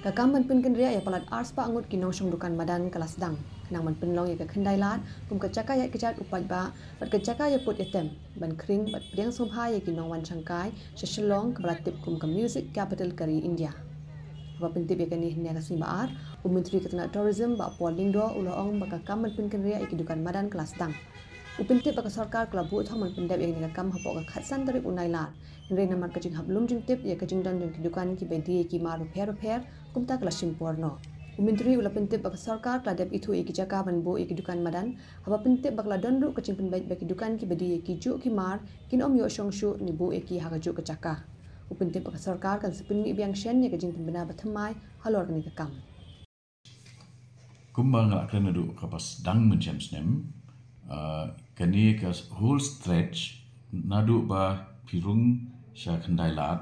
kakam man pin kin ria ya palat ars pa angut kinong shong dukan madan kelas dang kenang man pin long ya kekendai khandai lat kum kecaka chaka ya kichat upaj ba pat ka ya put etem ban kring bat priang som pha ya kinong wan shangkai shashlong ka balat tip kum ke music capital kari india ba pin yang ya ka ni hnya ka sima menteri ka tourism ba Paul Lindo ulo ong ba kakam man pin ria ya dukan madan kelas dang อุปนิบกับสกากลับบุทอมันเป็นเด็บอย่างนี้ก็คำหับอกกับขัดสั้นตรีอุนัยลานเรนนามันก็จึงหับลุมจึงเต็บอย่างก็จึงดันจึงดูการที่เป็นที่กี่มารุเพรุเพรกุมตากลชิมปัวนออุปนิบอุลปนิบกับสกากลับเด็บอีทูอีกจักรบันบุอีกดูการมาดันหับอุปนิบกับดันรุก็จึงเป็นใบกิดูการที่เป็นที่กี่จุกี่มารกินอมโยชงชูนิบุอีกหักจุกจักรอุปนิบกับสกากันสุปนิบยังเช่นอย่างก็จึงเป็นบรรดาบัตรไม้ฮัลโหลกันนี้ก็คำ kani ah, ka whole stretch nadu ba pirung sha khandai lat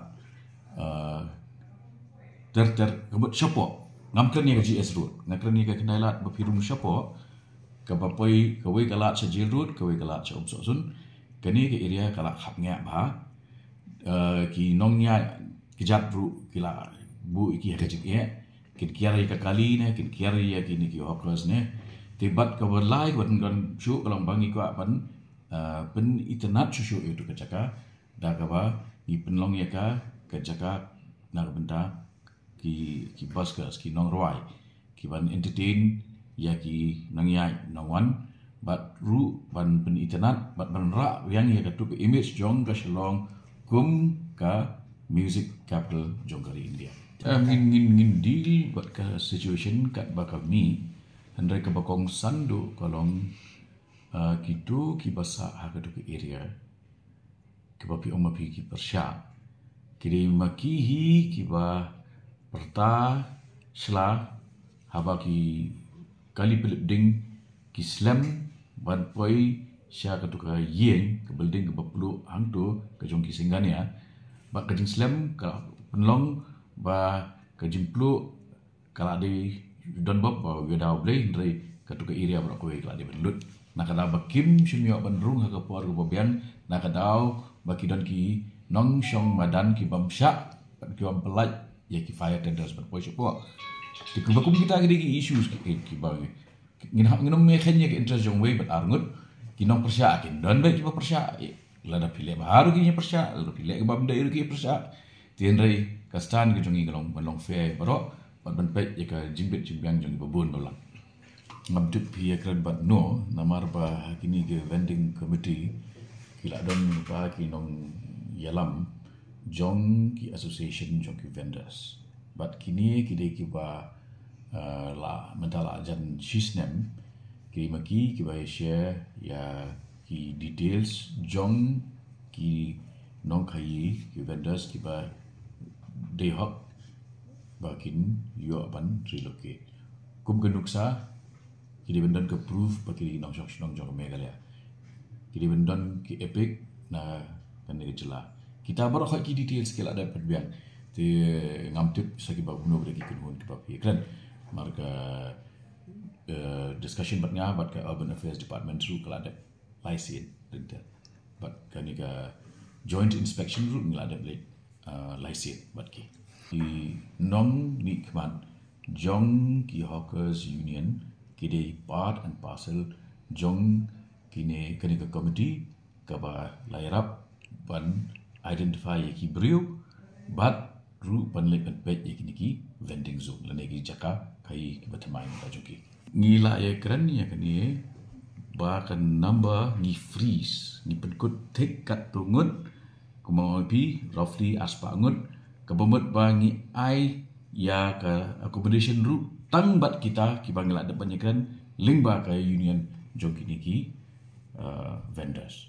ah, ter ter ka bot shopo ngam kani ka gs road ngam kani ke khandai lat ba pirung shopo ke bapai pai ka sa kala jil road ka wei sa cha sun kani ka area kala khap nge ba ah, ki nong nya ki jap kila bu ki ha ka jik ye kin kiar ye ka kali ne kin kiar ye ya ki ni ki hokras ne tapi bat kau berlai, kau tengok syu kalau bangi kau uh, apa pun, pun syuk syu syu itu kecakap, dah kau apa ni penolong ya ka, kecakap nak benda, ki ki bus ke, ki nong ruai, ki ban entertain, ya ki nong yai, nong wan, bat ru ban pun internet, bat ban rak yang ya katu image jong ke selong, kum ka music capital jongkari India. Ngin ngin ngin deal buat ke situation kat bakal ni, Andai ke bakong sandu kolom uh, kidu ki harga duk area. Ke omah oma pi ki persya. Kiri makihi ki perta sela haba ki kali pelip ding ki slam ban poi sya ka yen ke building ke bapulu hang tu ke jong ki singgan ya. Ba ke jing slam ka penlong ba ke jing kalau di don bob ba ge dau blei ndre ka tu ka iria bra ko e kla de ben lut na ka dau ba kim shim yo ban rung ka por go bian na ka dau ba ki don ki nong shong madan ki bam sha pat ki bam pelat ya ki fire tenders ba ko shi ti ku ba kum kita ge eh, de ki issues ki ki, ki ba ge ngin ha ngin me khen ki interest jong we bat ar ki nong persia ki don ba ki ba persia la da pile ba haru ki persia la da pile ba bam ki persia ti ndre ka stan ki jong i galong ba long fe ba bat ban pek ya ka jimpit jimbiang jong babun dolan ngabdut pi ya kan bat no namar ba kini ke vending committee kila don ba ki nong yalam jong ki association jong ki vendors bat kini ki de ki ba uh, la mentala ajan shisnem ki magi ki ba share ya ki details jong ki nong khayi ki vendors ki ba de hok Bagin, yo aban relocate kum ke nuksa kiri bendon ke proof bagi di nong shong shong jong mega le ya. kiri bendon ke epic na kan ke jela kita baru khoi ki detail sikit lah ada pet bian te eh, ngam tip sagi ba uno bre ki kun hon ki ba pi kan marga eh, discussion bat nga bat ke urban affairs department through kala de lisin denta bat kan ni ka joint inspection route ngala de ble uh, bat ki i Nong Nikman Jong Ki Hawkers Union kide part and parcel Jong kine kene ke committee kaba layarap ban identify ki brew but ru ban le ban pet ki niki vending zone lane ki jaka kai ki batmai ba joki ni la ye ni ya ke ni ba kan number ni freeze ni pen kut tek kat tungut kumau pi roughly aspangun kebemut bangi ai ya ke accommodation room tang bat kita ki bangla de banyakan lingba ke union jogi niki uh, vendors